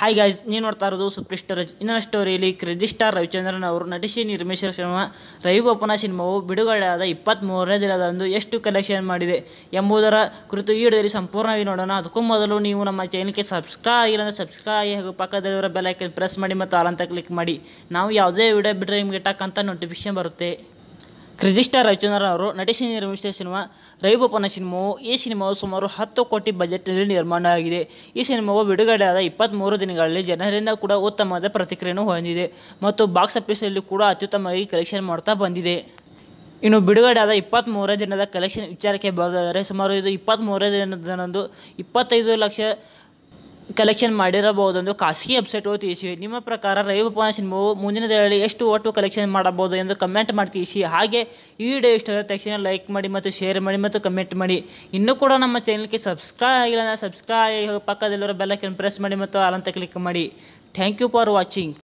hi guys ನೀವು ನೋಡ್ತಾ ಇರೋದು ಸುಪ್ರಿಷ್ಟ ರಜ್ ಇನ್ನೊಂದು ಸ್ಟೋರಿಯಲ್ಲಿ ಕ್ರೆಜಿ ಸ್ಟಾರ್ ರವಿಚಂದ್ರನ್ ಅವರು ನಟಿಸಿ ನಿರ್ಮೇಶ್ವರ ಸಿನಿಮಾ ರವಿ ಬೋಪನ ಸಿನಿಮಾವು ಬಿಡುಗಡೆಯಾದ ಇಪ್ಪತ್ತ್ಮೂರನೇ ದಿನದಂದು ಎಷ್ಟು ಕಲೆಕ್ಷನ್ ಮಾಡಿದೆ ಎಂಬುದರ ಕುರಿತು ಈ ವಿಡಿಯೋದಲ್ಲಿ ಸಂಪೂರ್ಣವಾಗಿ ನೋಡೋಣ ಅದಕ್ಕೂ ಮೊದಲು ನೀವು ನಮ್ಮ ಚಾನಲ್ಗೆ ಸಬ್ಸ್ಕ್ರೈಬ್ ಆಗಿಲ್ಲ ಅಂದರೆ ಸಬ್ಸ್ಕ್ರೈಬ್ ಆಗಿ ಹಾಗೂ ಪಕ್ಕದಲ್ಲಿರೋ ಬೆಲ್ ಐಕನ್ ಪ್ರೆಸ್ ಮಾಡಿ ಮತ್ತು ಆಲಂತ ಕ್ಲಿಕ್ ಮಾಡಿ ನಾವು ಯಾವುದೇ ವಿಡಿಯೋ ಬಿಟ್ಟರೆ ನಿಮಗೆ ಇಟ್ಟಕ್ಕಂಥ ನೋಟಿಫಿಕೇಶನ್ ಬರುತ್ತೆ ಕೃತಿಷ್ಠ ರವಿಚಂದ್ರನ್ ನಟಿಸಿ ನಿರ್ಮಿಸಿದ ಸಿನಿಮಾ ರವಿಬೊಪ್ಪನ ಸಿನಿಮಾವು ಈ ಸಿನಿಮಾವು ಸುಮಾರು ಹತ್ತು ಕೋಟಿ ಬಜೆಟ್ನಲ್ಲಿ ನಿರ್ಮಾಣ ಆಗಿದೆ ಈ ಸಿನಿಮಾವು ಬಿಡುಗಡೆಯಾದ ಇಪ್ಪತ್ತ್ಮೂರು ದಿನಗಳಲ್ಲಿ ಜನರಿಂದ ಕೂಡ ಉತ್ತಮವಾದ ಪ್ರತಿಕ್ರಿಯೆಯನ್ನು ಹೊಂದಿದೆ ಮತ್ತು ಬಾಕ್ಸ್ ಆಫೀಸಲ್ಲಿ ಕೂಡ ಅತ್ಯುತ್ತಮವಾಗಿ ಕಲೆಕ್ಷನ್ ಮಾಡ್ತಾ ಬಂದಿದೆ ಇನ್ನು ಬಿಡುಗಡೆಯಾದ ಇಪ್ಪತ್ತ್ಮೂರೇ ದಿನದ ಕಲೆಕ್ಷನ್ ವಿಚಾರಕ್ಕೆ ಬರೋದಾದರೆ ಸುಮಾರು ಇದು ಇಪ್ಪತ್ತ್ಮೂರೇ ದಿನದಂದು ಇಪ್ಪತ್ತೈದು ಲಕ್ಷ ಕಲೆಕ್ಷನ್ ಮಾಡಿರಬಹುದೆಂದು ಖಾಸಗಿ ವೆಬ್ಸೈಟ್ ತಿಳಿಸಿವೆ ನಿಮ್ಮ ಪ್ರಕಾರ ರವಿಬೋಪಣ್ಣ ಸಿನಿಮಾವು ಮುಂದಿನ ದಿನಗಳಲ್ಲಿ ಎಷ್ಟು ಒಟ್ಟು ಕಲೆಕ್ಷನ್ ಮಾಡಬಹುದು ಎಂದು ಕಮೆಂಟ್ ಮಾಡಿ ತಿಳಿಸಿ ಹಾಗೆ ಈ ವಿಡಿಯೋ ಇಷ್ಟ ತಕ್ಷಣ ಲೈಕ್ ಮಾಡಿ ಮತ್ತು ಶೇರ್ ಮಾಡಿ ಮತ್ತು ಕಮೆಂಟ್ ಮಾಡಿ ಇನ್ನೂ ಕೂಡ ನಮ್ಮ ಚಾನಲ್ಗೆ ಸಬ್ಸ್ಕ್ರೈಬ್ ಆಗಿಲ್ಲ ಅಂದರೆ ಸಬ್ಸ್ಕ್ರೈಬ್ ಪಕ್ಕದಲ್ಲಿರೋ ಬೆಲ್ಲಕ್ಕೆ ಪ್ರೆಸ್ ಮಾಡಿ ಮತ್ತು ಅಲ್ಲಂತ ಕ್ಲಿಕ್ ಮಾಡಿ ಥ್ಯಾಂಕ್ ಯು ಫಾರ್ ವಾಚಿಂಗ್